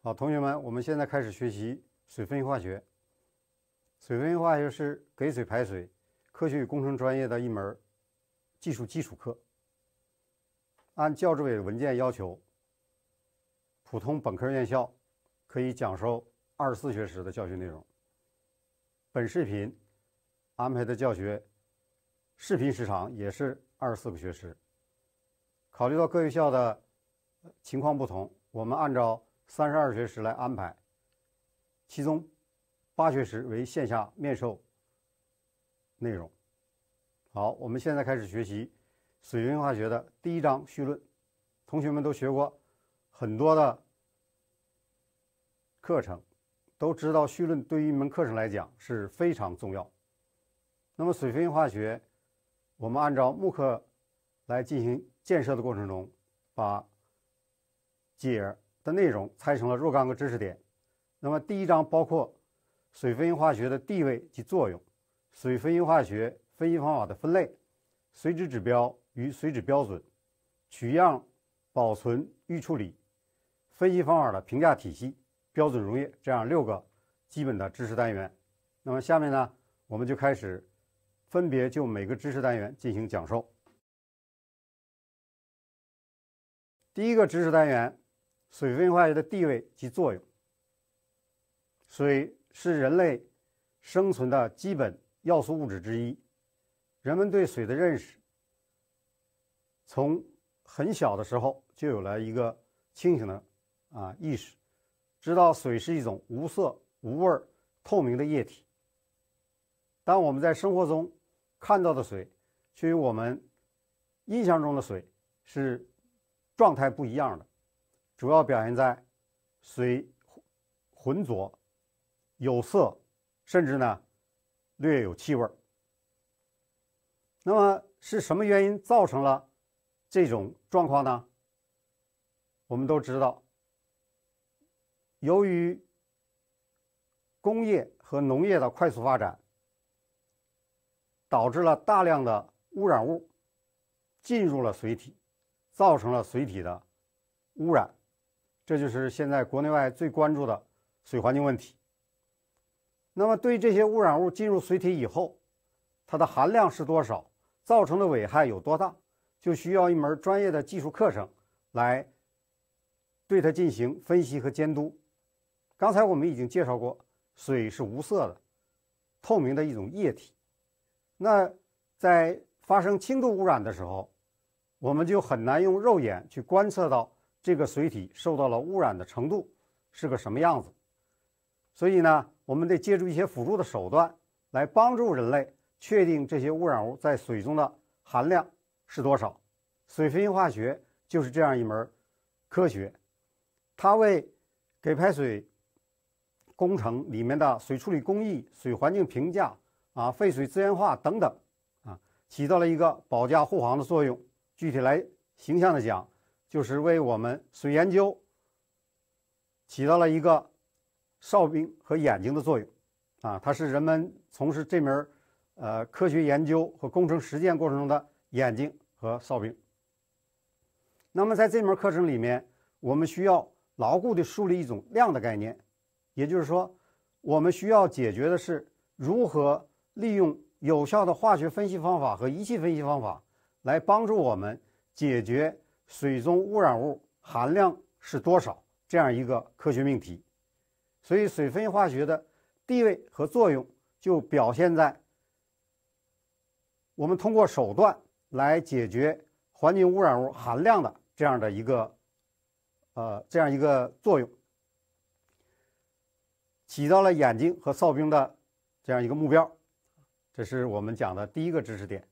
好，同学们，我们现在开始学习水分析化学。水分析化学是给水排水科学与工程专业的一门技术基础课。按教指委文件要求，普通本科院校可以讲授二十四学时的教学内容。本视频安排的教学视频时长也是二十四个学时。考虑到各院校的情况不同，我们按照。三十二学时来安排，其中八学时为线下面授内容。好，我们现在开始学习水文化学的第一章绪论。同学们都学过很多的课程，都知道绪论对于一门课程来讲是非常重要。那么水分学化学，我们按照慕课来进行建设的过程中，把解。的内容拆成了若干个知识点，那么第一章包括水分析化学的地位及作用、水分析化学分析方法的分类、水质指标与水质标准、取样、保存、预处理、分析方法的评价体系、标准溶液这样六个基本的知识单元。那么下面呢，我们就开始分别就每个知识单元进行讲授。第一个知识单元。水分化学的地位及作用。水是人类生存的基本要素物质之一。人们对水的认识，从很小的时候就有了一个清醒的啊意识，知道水是一种无色、无味、透明的液体。当我们在生活中看到的水，却与我们印象中的水是状态不一样的。主要表现在水浑浊、有色，甚至呢略有气味儿。那么是什么原因造成了这种状况呢？我们都知道，由于工业和农业的快速发展，导致了大量的污染物进入了水体，造成了水体的污染。这就是现在国内外最关注的水环境问题。那么，对这些污染物进入水体以后，它的含量是多少，造成的危害有多大，就需要一门专业的技术课程来对它进行分析和监督。刚才我们已经介绍过，水是无色的、透明的一种液体。那在发生轻度污染的时候，我们就很难用肉眼去观测到。这个水体受到了污染的程度是个什么样子？所以呢，我们得借助一些辅助的手段来帮助人类确定这些污染物在水中的含量是多少。水分析化学就是这样一门科学，它为给排水工程里面的水处理工艺、水环境评价啊、废水资源化等等啊，起到了一个保驾护航的作用。具体来形象的讲。就是为我们水研究起到了一个哨兵和眼睛的作用，啊，它是人们从事这门呃科学研究和工程实践过程中的眼睛和哨兵。那么在这门课程里面，我们需要牢固地树立一种量的概念，也就是说，我们需要解决的是如何利用有效的化学分析方法和仪器分析方法来帮助我们解决。水中污染物含量是多少？这样一个科学命题，所以水分析化学的地位和作用就表现在我们通过手段来解决环境污染物含量的这样的一个，呃，这样一个作用，起到了眼睛和哨兵的这样一个目标。这是我们讲的第一个知识点。